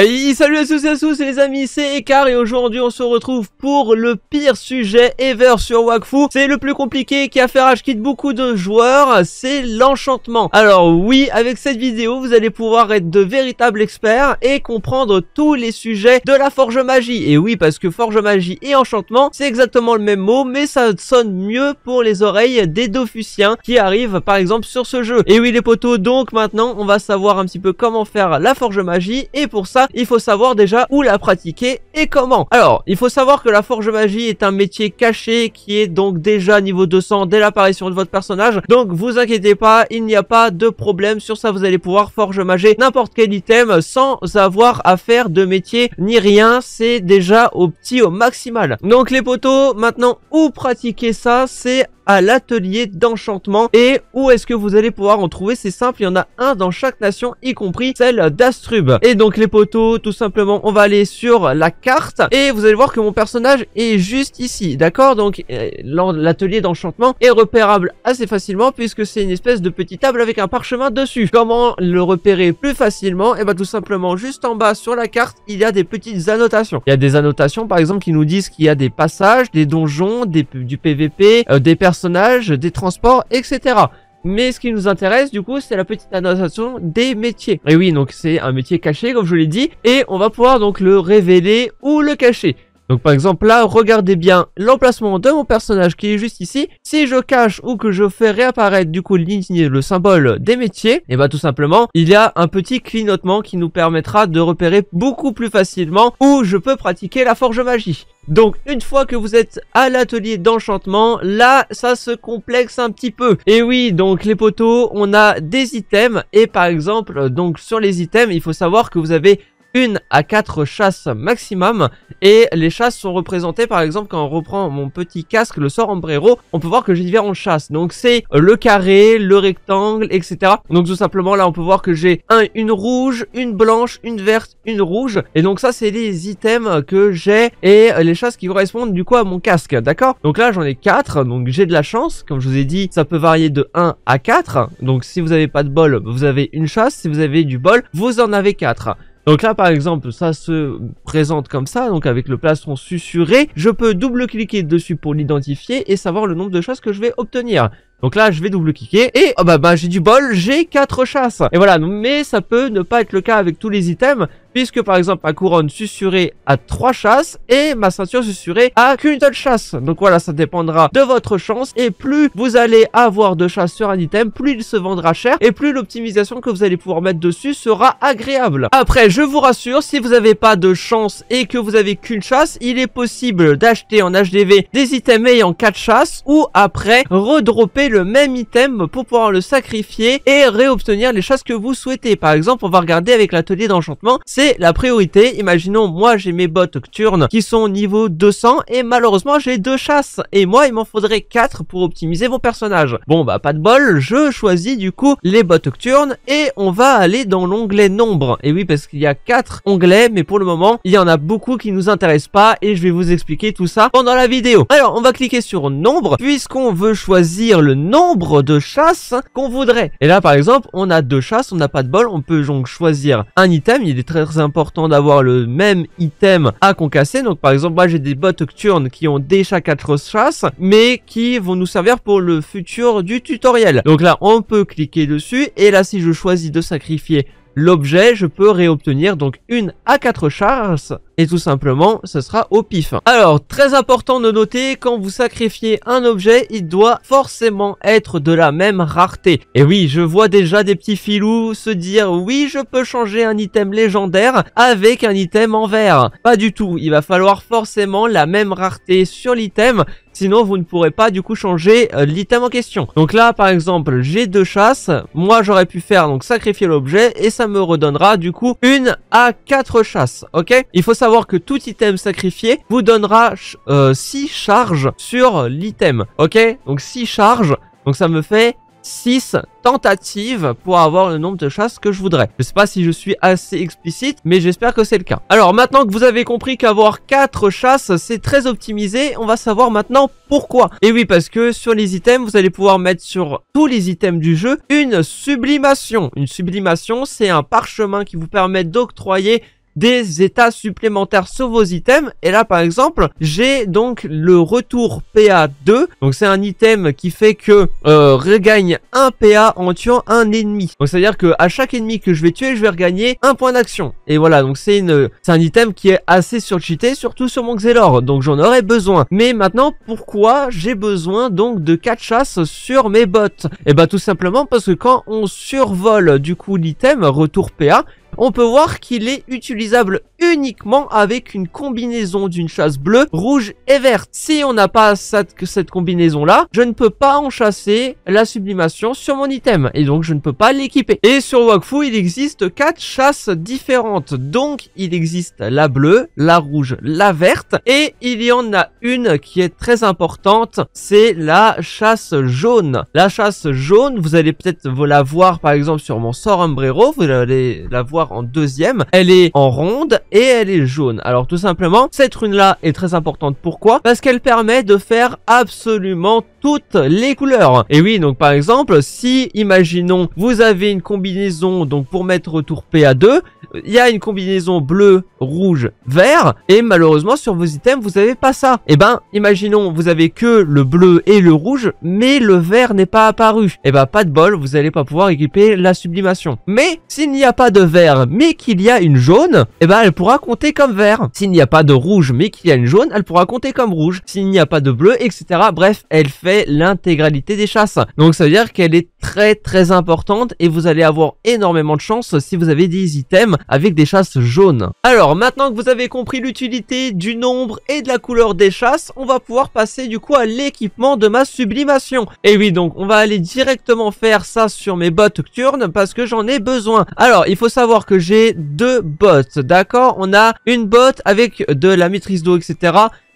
Hey, salut à tous et à tous les amis, c'est Ekar et aujourd'hui on se retrouve pour le pire sujet ever sur Wakfu. C'est le plus compliqué qui a fait rage beaucoup de joueurs, c'est l'enchantement. Alors oui, avec cette vidéo, vous allez pouvoir être de véritables experts et comprendre tous les sujets de la forge magie. Et oui, parce que forge magie et enchantement, c'est exactement le même mot, mais ça sonne mieux pour les oreilles des Dofusciens qui arrivent par exemple sur ce jeu. Et oui les potos, donc maintenant on va savoir un petit peu comment faire la forge magie et pour ça, il faut savoir déjà où la pratiquer et comment. Alors, il faut savoir que la forge magie est un métier caché qui est donc déjà niveau 200 dès l'apparition de votre personnage. Donc, vous inquiétez pas, il n'y a pas de problème sur ça. Vous allez pouvoir forge mager n'importe quel item sans avoir à faire de métier ni rien. C'est déjà au petit au maximal. Donc, les potos maintenant, où pratiquer ça C'est à l'atelier d'enchantement. Et où est-ce que vous allez pouvoir en trouver C'est simple, il y en a un dans chaque nation, y compris celle d'Astrub. Et donc les poteaux, tout simplement, on va aller sur la carte et vous allez voir que mon personnage est juste ici, d'accord Donc euh, l'atelier d'enchantement est repérable assez facilement puisque c'est une espèce de petite table avec un parchemin dessus. Comment le repérer plus facilement Et eh bah ben, tout simplement, juste en bas sur la carte, il y a des petites annotations. Il y a des annotations par exemple qui nous disent qu'il y a des passages, des donjons, des, du PVP, euh, des personnes personnages, des transports, etc. Mais ce qui nous intéresse du coup c'est la petite annotation des métiers. Et oui donc c'est un métier caché comme je vous l'ai dit et on va pouvoir donc le révéler ou le cacher. Donc par exemple là, regardez bien l'emplacement de mon personnage qui est juste ici. Si je cache ou que je fais réapparaître du coup le symbole des métiers, et eh bah ben, tout simplement, il y a un petit clignotement qui nous permettra de repérer beaucoup plus facilement où je peux pratiquer la forge magie. Donc une fois que vous êtes à l'atelier d'enchantement, là ça se complexe un petit peu. Et oui, donc les poteaux, on a des items et par exemple donc sur les items, il faut savoir que vous avez une à quatre chasses maximum et les chasses sont représentées par exemple quand on reprend mon petit casque le sort Ombrero on peut voir que j'ai différentes chasses donc c'est le carré le rectangle etc donc tout simplement là on peut voir que j'ai un, une rouge une blanche une verte une rouge et donc ça c'est les items que j'ai et les chasses qui correspondent du coup à mon casque d'accord donc là j'en ai quatre donc j'ai de la chance comme je vous ai dit ça peut varier de 1 à 4 donc si vous n'avez pas de bol vous avez une chasse si vous avez du bol vous en avez quatre donc là, par exemple, ça se présente comme ça, donc avec le plastron susuré, Je peux double-cliquer dessus pour l'identifier et savoir le nombre de choses que je vais obtenir. Donc là, je vais double-cliquer et oh bah bah j'ai du bol, j'ai 4 chasses. Et voilà, mais ça peut ne pas être le cas avec tous les items puisque par exemple ma couronne susurée a 3 chasses et ma ceinture susurée a qu'une seule chasse. Donc voilà, ça dépendra de votre chance et plus vous allez avoir de chasses sur un item, plus il se vendra cher et plus l'optimisation que vous allez pouvoir mettre dessus sera agréable. Après, je vous rassure, si vous n'avez pas de chance et que vous avez qu'une chasse, il est possible d'acheter en HDV des items ayant 4 chasses ou après redropper le même item pour pouvoir le sacrifier et réobtenir les chasses que vous souhaitez. Par exemple, on va regarder avec l'atelier d'enchantement, c'est la priorité. Imaginons, moi j'ai mes bottes nocturnes qui sont niveau 200 et malheureusement j'ai deux chasses. Et moi, il m'en faudrait 4 pour optimiser mon personnage. Bon bah pas de bol, je choisis du coup les bottes nocturnes et on va aller dans l'onglet nombre. Et oui, parce qu'il y a 4 onglets, mais pour le moment, il y en a beaucoup qui nous intéressent pas et je vais vous expliquer tout ça pendant la vidéo. Alors, on va cliquer sur nombre puisqu'on veut choisir le nombre de chasses qu'on voudrait. Et là, par exemple, on a deux chasses, on n'a pas de bol, on peut donc choisir un item. Il est très, important d'avoir le même item à concasser. Donc, par exemple, moi, j'ai des bottes nocturnes qui ont déjà quatre chasses, mais qui vont nous servir pour le futur du tutoriel. Donc là, on peut cliquer dessus. Et là, si je choisis de sacrifier l'objet, je peux réobtenir donc une à 4 charges. Et tout simplement, ce sera au pif. Alors, très important de noter, quand vous sacrifiez un objet, il doit forcément être de la même rareté. Et oui, je vois déjà des petits filous se dire, oui, je peux changer un item légendaire avec un item en vert. Pas du tout, il va falloir forcément la même rareté sur l'item Sinon, vous ne pourrez pas du coup changer euh, l'item en question. Donc là, par exemple, j'ai deux chasses. Moi, j'aurais pu faire donc sacrifier l'objet et ça me redonnera du coup une à quatre chasses. Ok Il faut savoir que tout item sacrifié vous donnera euh, six charges sur l'item. Ok Donc six charges. Donc ça me fait 6 tentatives pour avoir le nombre de chasses que je voudrais. Je sais pas si je suis assez explicite, mais j'espère que c'est le cas. Alors maintenant que vous avez compris qu'avoir 4 chasses, c'est très optimisé, on va savoir maintenant pourquoi. Et oui, parce que sur les items, vous allez pouvoir mettre sur tous les items du jeu une sublimation. Une sublimation, c'est un parchemin qui vous permet d'octroyer des états supplémentaires sur vos items. Et là, par exemple, j'ai donc le retour PA2. Donc c'est un item qui fait que euh, regagne un PA en tuant un ennemi. Donc c'est-à-dire que à chaque ennemi que je vais tuer, je vais regagner un point d'action. Et voilà, donc c'est une c'est un item qui est assez surcheaté, surtout sur mon Xelor. Donc j'en aurais besoin. Mais maintenant, pourquoi j'ai besoin donc de 4 chasses sur mes bots Et eh bien, tout simplement parce que quand on survole du coup l'item retour PA, on peut voir qu'il est utilisable uniquement avec une combinaison d'une chasse bleue, rouge et verte. Si on n'a pas cette, combinaison là, je ne peux pas en chasser la sublimation sur mon item et donc je ne peux pas l'équiper. Et sur Wakfu, il existe quatre chasses différentes. Donc il existe la bleue, la rouge, la verte et il y en a une qui est très importante, c'est la chasse jaune. La chasse jaune, vous allez peut-être la voir par exemple sur mon sort Umbrero, vous allez la voir en deuxième. Elle est en ronde et elle est jaune. Alors tout simplement, cette rune-là est très importante. Pourquoi Parce qu'elle permet de faire absolument toutes les couleurs. Et oui, donc par exemple, si, imaginons, vous avez une combinaison, donc pour mettre tour pa 2, il y a une combinaison bleu, rouge, vert, et malheureusement sur vos items, vous n'avez pas ça. Et eh ben, imaginons, vous avez que le bleu et le rouge, mais le vert n'est pas apparu. Et eh ben, pas de bol, vous n'allez pas pouvoir équiper la sublimation. Mais, s'il n'y a pas de vert, mais qu'il y a une jaune, Et eh ben elle pourra compter comme vert. S'il n'y a pas de rouge mais qu'il y a une jaune, elle pourra compter comme rouge. S'il n'y a pas de bleu, etc. Bref, elle fait l'intégralité des chasses. Donc ça veut dire qu'elle est très très importante et vous allez avoir énormément de chance si vous avez des items avec des chasses jaunes. Alors maintenant que vous avez compris l'utilité du nombre et de la couleur des chasses, on va pouvoir passer du coup à l'équipement de ma sublimation. Et oui donc on va aller directement faire ça sur mes bottes nocturnes parce que j'en ai besoin. Alors il faut savoir que j'ai deux bottes, d'accord On a une botte avec de la maîtrise d'eau, etc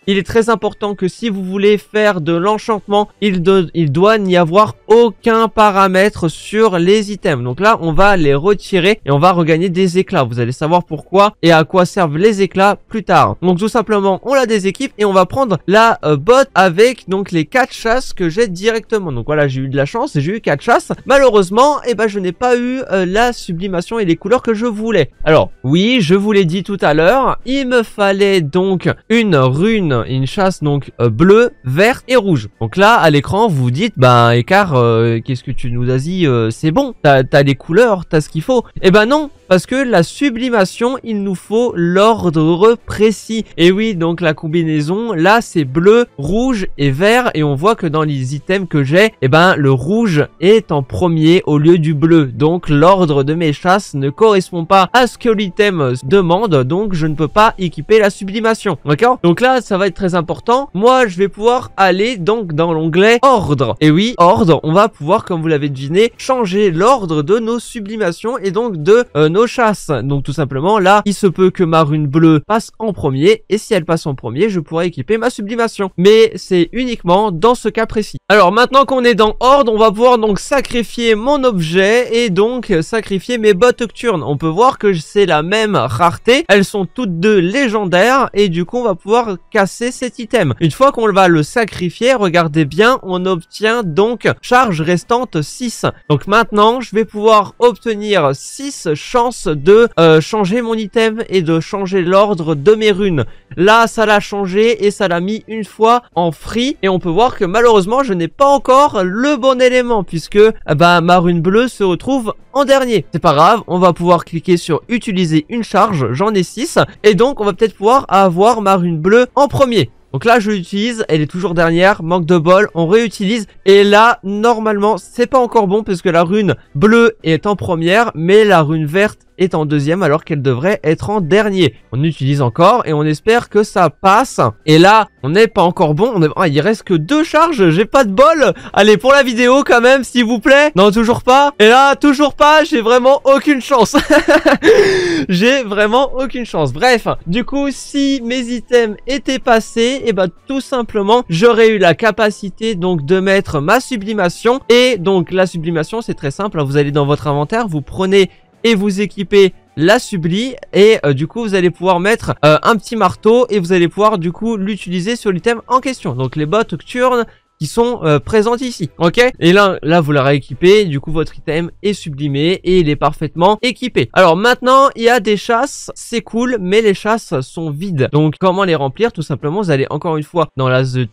il est très important que si vous voulez faire de l'enchantement, il, il, doit n'y avoir aucun paramètre sur les items. Donc là, on va les retirer et on va regagner des éclats. Vous allez savoir pourquoi et à quoi servent les éclats plus tard. Donc tout simplement, on la équipes et on va prendre la euh, botte avec donc les 4 chasses que j'ai directement. Donc voilà, j'ai eu de la chance, Et j'ai eu 4 chasses. Malheureusement, eh ben, je n'ai pas eu euh, la sublimation et les couleurs que je voulais. Alors oui, je vous l'ai dit tout à l'heure, il me fallait donc une rune une chasse donc euh, bleu, vert et rouge. Donc là, à l'écran, vous vous dites, bah écart, euh, qu'est-ce que tu nous as dit euh, C'est bon, t'as as les couleurs, t'as ce qu'il faut. et eh ben non, parce que la sublimation, il nous faut l'ordre précis. Et oui, donc la combinaison, là, c'est bleu, rouge et vert. Et on voit que dans les items que j'ai, et eh ben le rouge est en premier au lieu du bleu. Donc l'ordre de mes chasses ne correspond pas à ce que l'item demande. Donc je ne peux pas équiper la sublimation. D'accord Donc là, ça va être très important. Moi, je vais pouvoir aller donc dans l'onglet ordre. Et oui, ordre, on va pouvoir, comme vous l'avez deviné, changer l'ordre de nos sublimations et donc de euh, nos chasses. Donc tout simplement, là, il se peut que ma rune bleue passe en premier et si elle passe en premier, je pourrais équiper ma sublimation. Mais c'est uniquement dans ce cas précis. Alors maintenant qu'on est dans ordre, on va pouvoir donc sacrifier mon objet et donc euh, sacrifier mes bottes nocturnes. On peut voir que c'est la même rareté. Elles sont toutes deux légendaires et du coup, on va pouvoir casser c'est cet item. Une fois qu'on va le sacrifier, regardez bien, on obtient donc charge restante 6. Donc maintenant, je vais pouvoir obtenir 6 chances de euh, changer mon item et de changer l'ordre de mes runes. Là, ça l'a changé et ça l'a mis une fois en free. Et on peut voir que malheureusement, je n'ai pas encore le bon élément puisque bah, ma rune bleue se retrouve en dernier. C'est pas grave, on va pouvoir cliquer sur utiliser une charge, j'en ai 6. Et donc, on va peut-être pouvoir avoir ma rune bleue en premier donc là, je l'utilise, elle est toujours dernière, manque de bol, on réutilise. Et là, normalement, c'est pas encore bon parce que la rune bleue est en première, mais la rune verte est en deuxième alors qu'elle devrait être en dernier. On utilise encore et on espère que ça passe. Et là, on n'est pas encore bon. On ah, il reste que deux charges. J'ai pas de bol. Allez, pour la vidéo quand même, s'il vous plaît. Non, toujours pas. Et là, toujours pas. J'ai vraiment aucune chance. J'ai vraiment aucune chance. Bref, du coup, si mes items étaient passés, et eh ben tout simplement, j'aurais eu la capacité donc de mettre ma sublimation. Et donc la sublimation, c'est très simple. Vous allez dans votre inventaire, vous prenez et vous équipez la sublie et euh, du coup vous allez pouvoir mettre euh, un petit marteau et vous allez pouvoir du coup l'utiliser sur l'item en question donc les bottes nocturnes qui sont euh, présentes ici, ok Et là, là, vous la rééquipez, du coup, votre item est sublimé et il est parfaitement équipé. Alors maintenant, il y a des chasses, c'est cool, mais les chasses sont vides. Donc, comment les remplir Tout simplement, vous allez encore une fois dans l'atelier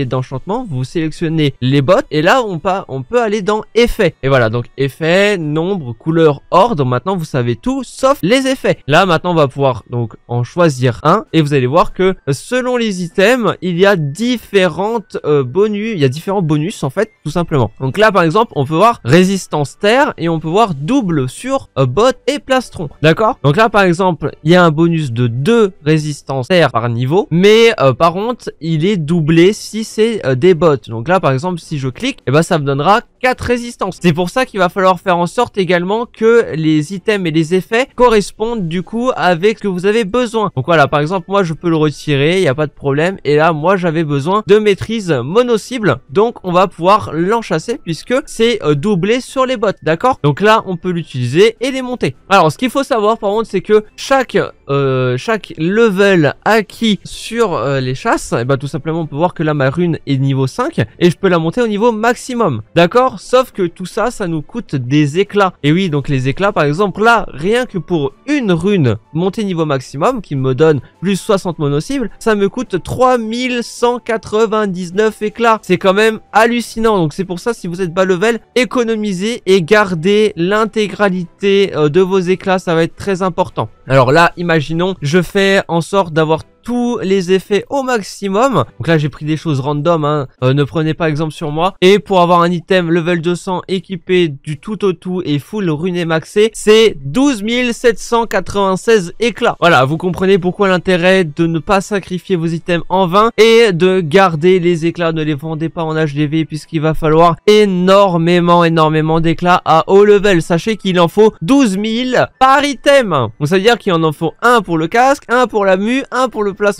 la, dans d'enchantement, vous sélectionnez les bottes et là, on, pas, on peut aller dans effets. Et voilà, donc effets, nombre, couleur, ordre. Maintenant, vous savez tout, sauf les effets. Là, maintenant, on va pouvoir donc en choisir un et vous allez voir que selon les items, il y a différentes euh, bonus il y a différents bonus en fait, tout simplement. Donc là, par exemple, on peut voir résistance terre et on peut voir double sur euh, bot et plastron, d'accord Donc là, par exemple, il y a un bonus de 2 résistance terre par niveau, mais euh, par contre, il est doublé si c'est euh, des bots. Donc là, par exemple, si je clique, et eh ben, ça me donnera 4 résistances. C'est pour ça qu'il va falloir faire en sorte également que les items et les effets correspondent du coup avec ce que vous avez besoin. Donc voilà, par exemple, moi, je peux le retirer, il n'y a pas de problème. Et là, moi, j'avais besoin de maîtrise mono donc on va pouvoir l'enchasser puisque c'est euh, doublé sur les bottes, d'accord Donc là on peut l'utiliser et les monter. Alors ce qu'il faut savoir par contre c'est que chaque euh, chaque level acquis sur euh, les chasses, et eh bah ben, tout simplement on peut voir que là ma rune est niveau 5 et je peux la monter au niveau maximum. D'accord Sauf que tout ça, ça nous coûte des éclats. Et oui, donc les éclats par exemple là, rien que pour une rune montée niveau maximum qui me donne plus 60 mono-cibles, ça me coûte 3199 éclats. C'est quand même hallucinant. Donc c'est pour ça si vous êtes bas level, économisez et gardez l'intégralité euh, de vos éclats, ça va être très important. Alors là, imaginez Sinon, je fais en sorte d'avoir tous les effets au maximum. Donc là, j'ai pris des choses random, hein. euh, ne prenez pas exemple sur moi. Et pour avoir un item level 200 équipé du tout au tout et full runé maxé, c'est 12 796 éclats. Voilà, vous comprenez pourquoi l'intérêt de ne pas sacrifier vos items en vain et de garder les éclats. Ne les vendez pas en HDV puisqu'il va falloir énormément, énormément d'éclats à haut level. Sachez qu'il en faut 12 000 par item. Donc ça veut dire qu'il en en faut un pour le casque, un pour la mue, un pour le le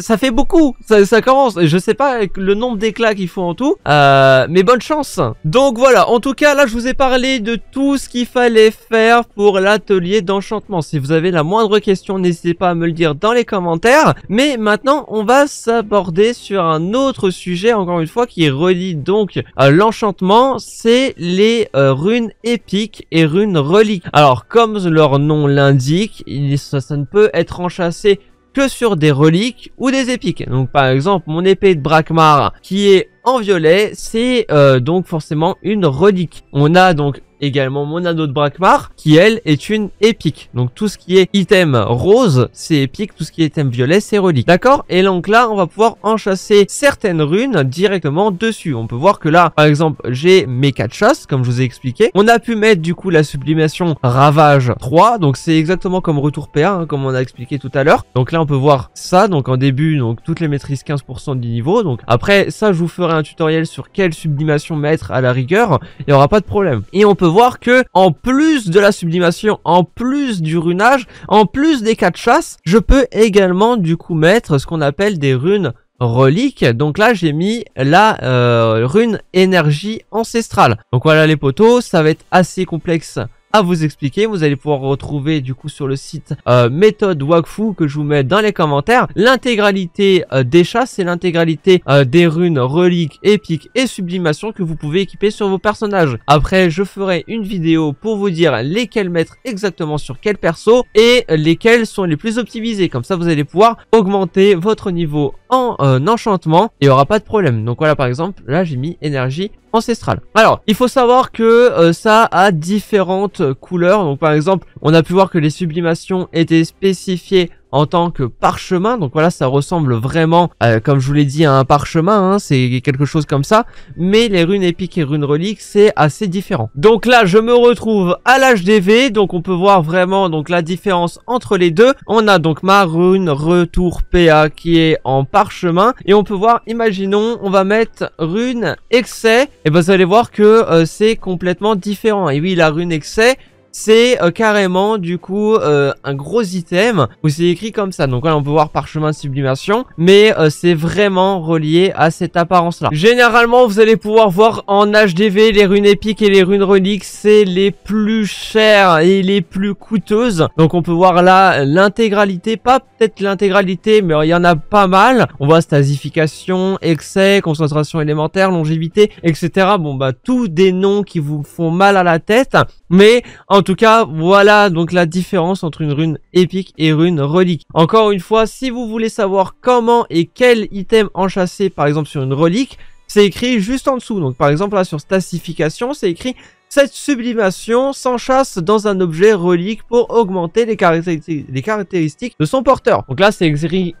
ça fait beaucoup, ça, commence, je sais pas le nombre d'éclats qu'il faut en tout, euh, mais bonne chance Donc voilà, en tout cas là je vous ai parlé de tout ce qu'il fallait faire pour l'atelier d'enchantement, si vous avez la moindre question n'hésitez pas à me le dire dans les commentaires, mais maintenant on va s'aborder sur un autre sujet encore une fois qui relie donc euh, l'enchantement, c'est les euh, runes épiques et runes reliques. Alors comme leur nom l'indique, ça, ça ne peut être enchâssé que sur des reliques ou des épiques. Donc par exemple mon épée de Brakmar qui est en violet, c'est euh, donc forcément une relique. On a donc également Monado de Brakmar, qui elle est une épique. Donc tout ce qui est item rose, c'est épique, tout ce qui est item violet, c'est relique. D'accord Et donc là, on va pouvoir enchasser certaines runes directement dessus. On peut voir que là, par exemple, j'ai mes 4 chasses, comme je vous ai expliqué. On a pu mettre du coup la sublimation Ravage 3, donc c'est exactement comme Retour PA, hein, comme on a expliqué tout à l'heure. Donc là, on peut voir ça, donc en début, donc toutes les maîtrises 15% du niveau. Donc après, ça, je vous ferai un tutoriel sur quelle sublimation mettre à la rigueur, il n'y aura pas de problème. Et on peut voir que, en plus de la sublimation, en plus du runage, en plus des cas de chasse, je peux également du coup mettre ce qu'on appelle des runes reliques. Donc là, j'ai mis la euh, rune énergie ancestrale. Donc voilà les poteaux, ça va être assez complexe à vous expliquer. Vous allez pouvoir retrouver du coup sur le site euh, méthode Wakfu que je vous mets dans les commentaires l'intégralité euh, des chats c'est l'intégralité euh, des runes, reliques, épiques et sublimations que vous pouvez équiper sur vos personnages. Après, je ferai une vidéo pour vous dire lesquels mettre exactement sur quel perso et lesquels sont les plus optimisés. Comme ça, vous allez pouvoir augmenter votre niveau en euh, enchantement et il n'y aura pas de problème. Donc voilà, par exemple, là j'ai mis énergie ancestrale. Alors, il faut savoir que ça a différentes couleurs. Donc par exemple, on a pu voir que les sublimations étaient spécifiées en tant que parchemin. Donc voilà, ça ressemble vraiment, euh, comme je vous l'ai dit, à un parchemin, hein, c'est quelque chose comme ça. Mais les runes épiques et runes reliques, c'est assez différent. Donc là, je me retrouve à l'HDV, donc on peut voir vraiment donc la différence entre les deux. On a donc ma rune retour PA qui est en parchemin et on peut voir, imaginons, on va mettre rune excès et ben vous allez voir que euh, c'est complètement différent. Et oui, la rune excès, c'est euh, carrément du coup euh, un gros item où c'est écrit comme ça. Donc là on peut voir parchemin de sublimation, mais euh, c'est vraiment relié à cette apparence là. Généralement vous allez pouvoir voir en HDV les runes épiques et les runes reliques, c'est les plus chères et les plus coûteuses. Donc on peut voir là l'intégralité, pas peut-être l'intégralité, mais il y en a pas mal. On voit stasification, excès, concentration élémentaire, longévité, etc. Bon bah tous des noms qui vous font mal à la tête, mais en en tout cas, voilà donc la différence entre une rune épique et rune relique. Encore une fois, si vous voulez savoir comment et quel item enchasser par exemple sur une relique, c'est écrit juste en dessous. Donc par exemple là sur stasification, c'est écrit cette sublimation s'enchasse dans un objet relique pour augmenter les, caractéristiques, de son porteur. Donc là, c'est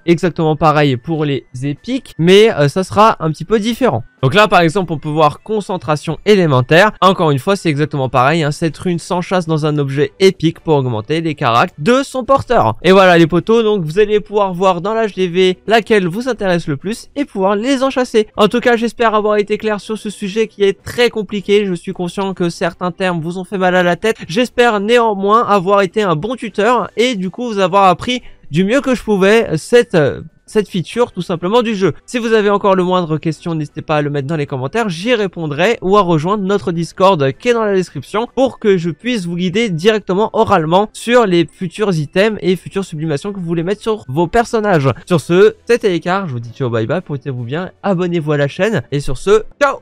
exactement pareil pour les épiques, mais euh, ça sera un petit peu différent. Donc là, par exemple, on peut voir concentration élémentaire. Encore une fois, c'est exactement pareil. Hein, cette rune s'enchasse dans un objet épique pour augmenter les caractères de son porteur. Et voilà les poteaux, donc vous allez pouvoir voir dans l'HDV laquelle vous intéresse le plus et pouvoir les enchasser. En tout cas, j'espère avoir été clair sur ce sujet qui est très compliqué. Je suis conscient que c'est certains termes vous ont fait mal à la tête. J'espère néanmoins avoir été un bon tuteur et du coup vous avoir appris du mieux que je pouvais cette cette feature tout simplement du jeu. Si vous avez encore le moindre question, n'hésitez pas à le mettre dans les commentaires, j'y répondrai ou à rejoindre notre Discord qui est dans la description pour que je puisse vous guider directement oralement sur les futurs items et futures sublimations que vous voulez mettre sur vos personnages. Sur ce, c'était Écart, je vous dis ciao bye bye, portez-vous bien, abonnez-vous à la chaîne et sur ce, ciao